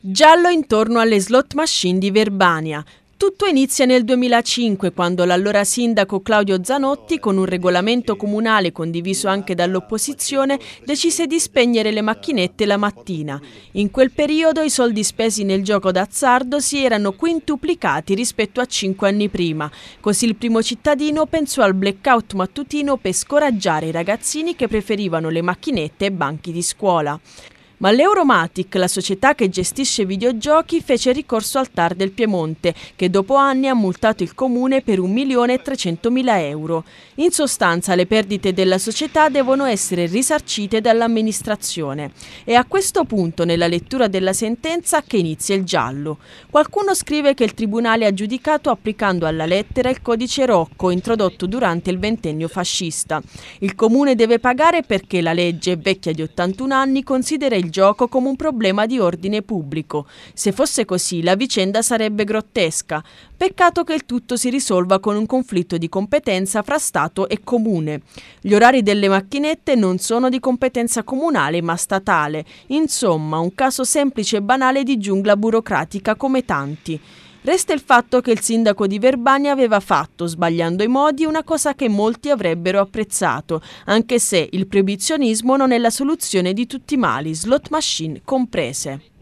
Giallo intorno alle slot machine di Verbania. Tutto inizia nel 2005 quando l'allora sindaco Claudio Zanotti, con un regolamento comunale condiviso anche dall'opposizione, decise di spegnere le macchinette la mattina. In quel periodo i soldi spesi nel gioco d'azzardo si erano quintuplicati rispetto a cinque anni prima. Così il primo cittadino pensò al blackout mattutino per scoraggiare i ragazzini che preferivano le macchinette e banchi di scuola. Ma l'Euromatic, la società che gestisce videogiochi, fece ricorso al TAR del Piemonte, che dopo anni ha multato il comune per 1.300.000 euro. In sostanza le perdite della società devono essere risarcite dall'amministrazione. È a questo punto, nella lettura della sentenza, che inizia il giallo. Qualcuno scrive che il Tribunale ha giudicato applicando alla lettera il codice Rocco, introdotto durante il ventennio fascista. Il comune deve pagare perché la legge, vecchia di 81 anni, considera il il gioco come un problema di ordine pubblico. Se fosse così la vicenda sarebbe grottesca. Peccato che il tutto si risolva con un conflitto di competenza fra Stato e Comune. Gli orari delle macchinette non sono di competenza comunale ma statale. Insomma, un caso semplice e banale di giungla burocratica come tanti. Resta il fatto che il sindaco di Verbania aveva fatto, sbagliando i modi, una cosa che molti avrebbero apprezzato, anche se il proibizionismo non è la soluzione di tutti i mali, slot machine comprese.